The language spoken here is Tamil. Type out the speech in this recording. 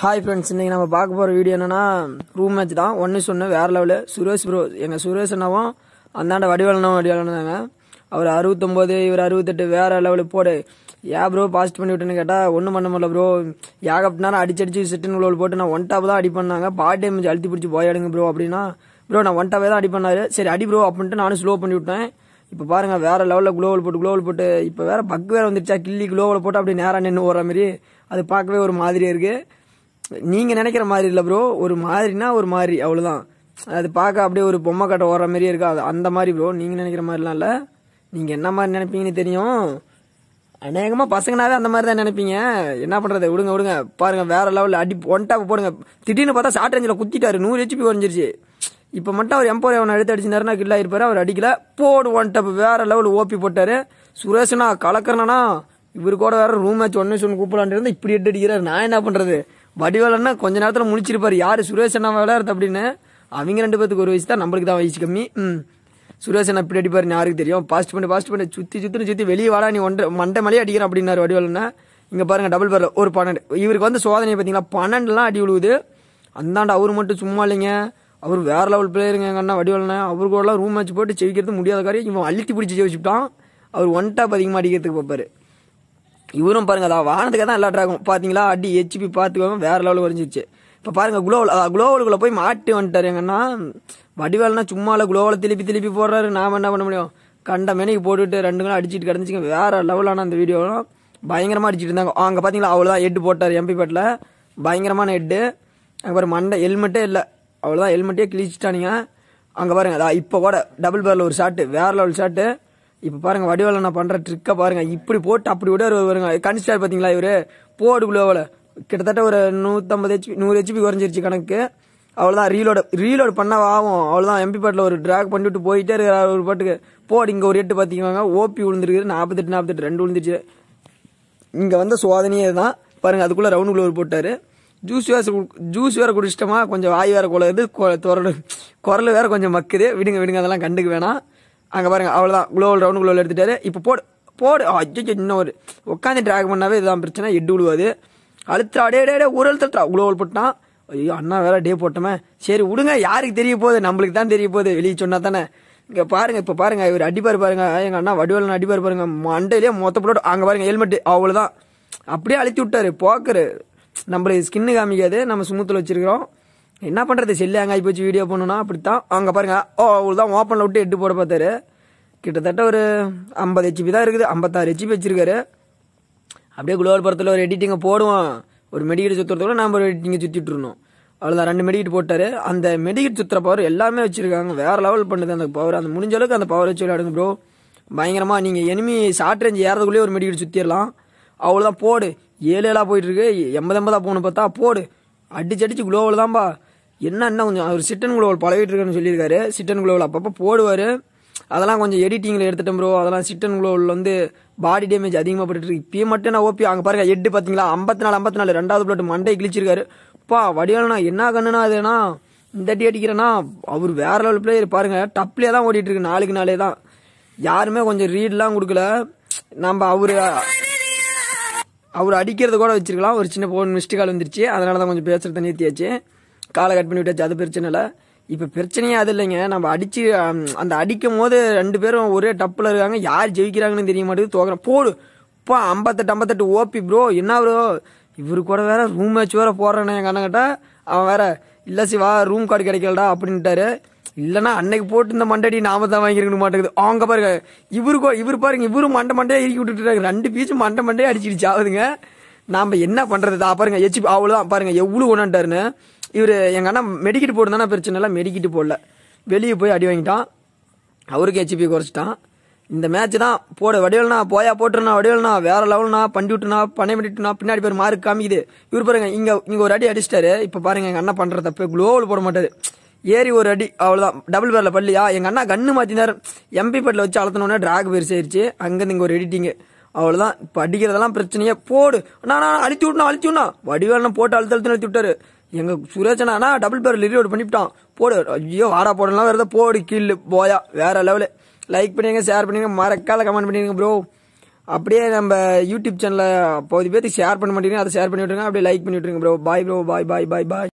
ஹாய் ஃப்ரெண்ட்ஸ் இன்றைக்கி நம்ம பார்க்க போகிற வீடியோ என்னென்னா ரூம் மேட்ச் தான் ஒன்று சொன்ன வேறு லெவலில் சுரேஷ் ப்ரோ எங்கள் சுரேஷ் அண்ணாவும் அந்தாண்ட வடிவலனும் வடிவலனாங்க அவர் அறுபத்தொம்போது இவர் அறுபத்தெட்டு வேறு லெவலில் போடு ஏன் ப்ரோ பாசிட் பண்ணி விட்டுன்னு கேட்டால் ஒன்றும் பண்ண முடியல ப்ரோ ஏகப்பட்ட நேரம் அடிச்சு அடிச்சு செட்டுன்னு உள்ள போட்டு நான் ஒன் டாப் தான் பண்ணாங்க பார்ட் டைம் அழுத்தி பிடிச்சி போயாடுங்க ப்ரோ அப்படின்னா ப்ரோ நான் ஒன் டாப் தான் பண்ணாரு சரி அடி ப்ரோ அப்படின்ட்டு நானும் ஸ்லோ பண்ணி விட்டேன் இப்போ பாருங்கள் வேறு லெவலில் குளோவல் போட்டு குளோவல் போட்டு இப்போ வேறு பக்கு வேறு வந்துருச்சா கிள்ளி குளோவில் போட்டு அப்படியே நேராக நின்று ஓடுற மாதிரி அது பார்க்கவே ஒரு மாதிரியே இருக்குது நீங்கள் நினைக்கிற மாதிரி இல்லை ப்ரோ ஒரு மாதிரினா ஒரு மாதிரி அவ்வளவுதான் அது பார்க்க அப்படியே ஒரு பொம்மை கட்ட ஓடுற மாதிரியே இருக்கா அது அந்த மாதிரி ப்ரோ நீங்கள் நினைக்கிற மாதிரிலாம் இல்லை நீங்கள் என்ன மாதிரி நினைப்பீங்கன்னு தெரியும் அநேகமா பசங்கனாவே அந்த மாதிரி தான் நினைப்பீங்க என்ன பண்றது விடுங்க விடுங்க பாருங்க வேறு லெவலில் அடி ஒன் டாப் போடுங்க திடீர்னு பார்த்தா ஷார்ட் ரேஞ்சில் குத்திட்டாரு நூறு ஹெச்பி குறைஞ்சிருச்சு இப்போ மட்டும் அவர் எம்போர் அவனை எடுத்து அடிச்சிருந்தாருனா கிட்ட இருப்பாரு அவர் அடிக்கல போடு ஒன் டாப் வேறு லெவல் ஓப்பி போட்டார் சுரேஷனா கலக்கறனா இவரு கூட வேற ரூம் மேட்ச் ஒன்று சொன்னு கூப்பிடலான் இருந்தால் இப்படி எட்டு அடிக்கிறார் நான் என்ன பண்ணுறது வடிவேலன்னா கொஞ்ச நேரத்தில் முடிச்சிருப்பார் யார் சுரேஷ் அண்ணா விளையாடுறது அப்படின்னு அவங்க ரெண்டு பேத்துக்கு ஒரு வயசு தான் நம்மளுக்கு தான் வயசு கம்மி ம் சுரேஷ் அண்ணா இப்படி அடிப்பார் யாருக்கு தெரியும் பாஸ்ட் பண்ணி பாஸ்ட் பண்ணி சுற்றி சுற்றி சுற்றி வெளியே வாடா நீ ஒன்றை மண்டை மலையே அடிக்கிறேன் அப்படின்னாரு வடிவேலன்னா இங்கே பாருங்கள் டபுள் பேரில் ஒரு பன்னெண்டு இவருக்கு வந்து சோதனை பார்த்தீங்களா பன்னெண்டுலாம் அடி விழுவுது அந்தாண்ட அவர் மட்டும் சும்மா இல்லைங்க அவர் வேறு லெவல் பிளேயருங்க எங்கள் அண்ணா வடிவலண்ணா அவர் கூடலாம் ரூம் மேட்ச் போட்டு ஜெயிக்கிறது முடியாத காரியம் இவன் அழுத்தி பிடிச்சி ஜெயிச்சுட்டான் அவர் ஒன் டாப் அதிகமாக அடிக்கிறதுக்கு பார்ப்பாரு இவரும் பாருங்க அதான் வானத்துக்கு தான் எல்லா ட்ராகும் பார்த்தீங்களா அடி ஹெச்பி பார்த்துக்கோங்க வேற லெவலில் வரைஞ்சிருச்சு இப்போ பாருங்க குளோவல் குளோவலுக்குள்ளே போய் மாட்டி வந்துட்டார் எங்கன்னா வடிவேல்னா சும்மால குளோவலை திருப்பி திருப்பி போடுறாரு நாம் என்ன பண்ண முடியும் கண்ட மெனைக்கு போட்டுட்டு ரெண்டு நாள் அடிச்சுட்டு கிடந்துச்சுங்க வேற லெவலான அந்த வீடியோலாம் பயங்கரமாக அடிச்சுட்டு இருந்தாங்க அங்கே பார்த்தீங்களா அவ்வளோதான் எட்டு போட்டார் எம்பி பேட்டில் பயங்கரமான ஹெட்டு அப்புறம் மண்டை ஹெல்மெட்டே இல்லை அவ்வளோதான் ஹெல்மெட்டே கிழிச்சிட்டானுங்க அங்கே பாருங்க அதான் இப்போ கூட டபுள் பேரில் ஒரு ஷாட்டு வேற லெவல் ஷாட்டு இப்போ பாருங்க வடிவேல நான் பண்ற ட்ரிக்கை பாருங்க இப்படி போட்டு அப்படி விட வருங்க கன்ஸ்டார் பாத்தீங்களா இவரு போடு குளோவில் கிட்டத்தட்ட ஒரு நூற்றம்பது ஹெச்பி நூறு ஹெச்பி குறைஞ்சிருச்சு கணக்கு அவ்வளோதான் ரீலோட ரீலோட பண்ணால் ஆகும் அவ்வளோதான் எம்பி பாட்டில் ஒரு ட்ராக் பண்ணிவிட்டு போயிட்டே இருக்கிறார் ஒரு பாட்டுக்கு போடு இங்கே ஒரு எட்டு பார்த்திங்க ஓபி விழுந்துருக்குது நாற்பத்தெட்டு நாற்பத்தெட்டு ரெண்டு விழுந்துருச்சு இங்கே வந்த சோதனையே தான் பாருங்கள் அதுக்குள்ளே ரவுண்ட் குளோவர் போட்டார் ஜூஸ் வேறு ஜூஸ் வேறு குடிச்சிட்டோமா கொஞ்சம் வாய் வேறு குலது குரல் குரல் வேறு கொஞ்சம் மக்குது விடுங்க விடுங்க அதெல்லாம் கண்டுக்கு வேணாம் அங்கே பாருங்கள் அவ்வளோதான் குளோவல் ரவுண்டு குளோவில் எடுத்துட்டாரு இப்போ போடு போடு அஜய் இன்னும் ஒரு உட்காந்து ட்ராக் பண்ணாவே இதுதான் பிரச்சனை எட்டு விழுவாது அழுத்தா அடே டே டே ஒரு அழுத்தா குளோவல் போட்டான் ஐயோ அண்ணா வேற டே போட்டோமே சரி விடுங்க யாருக்கு தெரிய போகுது நம்மளுக்கு தான் தெரிய போகுது வெளியே சொன்னா தானே இங்கே பாருங்க இப்போ பாருங்க இவர் அடிப்பார் பாருங்க எங்கள் அண்ணா வடிவலன் அடிப்பார் பாருங்க மண்டையிலே மொத்த போட்டு அங்கே பாருங்க ஹெல்மெட் அவ்வளோதான் அப்படியே அழுத்தி விட்டாரு போக்கரு நம்மளுக்கு ஸ்கின்னு காமிக்காது நம்ம சுமத்தில் வச்சிருக்கிறோம் என்ன பண்ணுறது செல்லு அங்கே போச்சு வீடியோ பண்ணுன்னா அப்படி தான் அங்கே பாருங்கள் ஓ அவள் தான் ஓப்பனில் விட்டு எட்டு போட பார்த்தாரு கிட்டத்தட்ட ஒரு ஐம்பது ஹெச்பி தான் இருக்குது ஐம்பத்தாறு ஹெச்பி வச்சுருக்காரு அப்படியே குளோபல் படத்தில் ஒரு எடிட்டிங்கை போடுவோம் ஒரு மெடிக்கெட் சுற்றுறதோட நம்ம ஒரு எடிட்டிங்கை சுற்றிட்டு இருந்தோம் அவ்வளோதான் ரெண்டு மெடிக்கெட் போட்டார் அந்த மெடிக்கெட் சுற்றுற பவர் எல்லாமே வச்சுருக்காங்க வேறு லெவல் பண்ணுது அந்த பவர் அந்த முடிஞ்ச அளவுக்கு அந்த பவர் வச்சு விளையாடுங்க ப்ரோ பயங்கரமாக நீங்கள் எனிமி ஷார்ட் ரேஞ்ச் ஏறதுக்குள்ளேயே ஒரு மெடிக்கெட் சுற்றிடலாம் அவ்வளோதான் போடு ஏழு ஏழாக போயிட்டுருக்கு எண்பது எண்பதாக போகணும் பார்த்தா போடு அடிச்சு அடிச்சு குளோவில் தான்ப்பா என்னன்னா கொஞ்சம் அவர் சிட்டன் குளோவல் பழகிட்டுருக்குன்னு சொல்லியிருக்காரு சிட்டன் குளோவல் அப்பப்போ போடுவார் அதெல்லாம் கொஞ்சம் எடிட்டிங்கில் எடுத்துட்டேன் ப்ரோ அதெல்லாம் சிட்டன் குளோவில் வந்து பாடி டேமேஜ் அதிகமாக பட்டுருக்கு இப்பயே மட்டும் நான் ஓபி அங்கே பாருங்க எட்டு பார்த்தீங்களா ஐம்பத்தி நாலு ஐம்பத்தி நாலு ரெண்டாவது பிளாட் மண்டை கிழிச்சிருக்காரு பா வடிவாலண்ணா என்ன கண்ணுனா அதுனா இந்த அடி அடிக்கிறேன்னா அவர் வேற லெவல் பிளேயர் பாருங்கள் டப்லேயே தான் ஓடிட்டுருக்கு நாளுக்கு நாளே தான் யாருமே கொஞ்சம் ரீட்லாம் கொடுக்கல நம்ம அவர் அவர் அடிக்கிறது கூட வச்சிருக்கலாம் ஒரு சின்ன போன் மிஸ்டு கால் வந்துருச்சு அதனால தான் கொஞ்சம் பேசுகிறத நிறுத்தியாச்சு காலை கட் பண்ணி விட்டாச்சு அது பிரச்சனை இல்லை இப்போ பிரச்சனையே அது இல்லைங்க நம்ம அடிச்சு அந்த அடிக்கும் போது ரெண்டு பேரும் ஒரே டப்பில் இருக்காங்க யார் ஜெயிக்கிறாங்கன்னு தெரிய மாட்டேங்குது தோக்கிறோம் போடு இப்போ ஐம்பத்தெட்டு ஐம்பத்தெட்டு ஓபி ப்ரோ என்ன ப்ரோ இவரு கூட வேற ரூம் மேட்ச் வேற போடுறேன்னு என் கண்ணங்கிட்ட அவன் வேற இல்லை சிவா ரூம் கார்டு கிடைக்கலடா அப்படின்ட்டாரு இல்லைனா அன்னைக்கு போட்டு இந்த மண்டடி நாம தான் வாங்கிருக்க மாட்டேங்குது அவங்க பாருங்க இவருக்கோ இவர் பாருங்க இவரும் மண்டை மண்டையா இறுக்கி விட்டுட்டு ரெண்டு பீச்சும் மண்டை மண்டையா அடிச்சிடுச்சு ஆகுதுங்க நாம் என்ன பண்ணுறது பாருங்க எச்சி அவ்வளோதான் பாருங்க எவ்வளோ ஒன்றுட்டாருன்னு இவர் எங்கள் அண்ணா மெடிக்கிட்டு போட்டுதானே பிரச்சனை இல்லை மெடிக்கிட்டு போடல வெளியே போய் அடி வாங்கிட்டான் அவருக்கு ஹெச்பி குறைச்சிட்டான் இந்த மேட்ச் தான் போட வடிவல்னா போயா போட்டுருனா வடிவல்னா வேற லெவல்னா பண்டி விட்டுனா பண்ணை விட்டுனா பின்னாடி பேர் மார்க் காமிக்குது இவர் பாருங்க இங்கே இங்கே ஒரு அடி அடிச்சிட்டாரு இப்போ பாருங்க எங்கள் அண்ணா பண்ணுற தப்பு குளோவில் போட மாட்டாரு ஏறி ஒரு அடி அவ்வளோதான் டபுள் பேரில் பள்ளியா எங்கள் அண்ணா கண்ணு மாற்றினார் எம்பி பட்டில் வச்சு அழுத்தினோடனே ட்ராக் பெருசாயிருச்சு அங்கேருந்து இங்கே ஒரு எடிட்டிங்கு அவ்வளோதான் இப்போ அடிக்கிறதெல்லாம் பிரச்சனையே போடு நான் அழுத்தி விட்ணும் அழுத்தி விட்ணும் வடிவேலாம் போட்டு அழுத்த அழுத்தி அழுத்தி விட்டாரு எங்கள் சுரேஷனானா டபுள் பேர் ரீலோட் பண்ணிவிட்டான் போடு ஐயோ வாடா போடலாம் வேறு போடு கீழ் போயா வேறு லெவலு லைக் பண்ணிங்க ஷேர் பண்ணிங்க மறக்காத கமெண்ட் பண்ணிடுங்க ப்ரோ அப்படியே நம்ம யூடியூப் சேனலில் பகுதி பேர்த்துக்கு ஷேர் பண்ண மாட்டேங்க அதை ஷேர் பண்ணி விட்டுருங்க அப்படியே லைக் பண்ணி விட்டுருங்க ப்ரோ பாய் ப்ரோ பாய் பாய் பாய் பாய்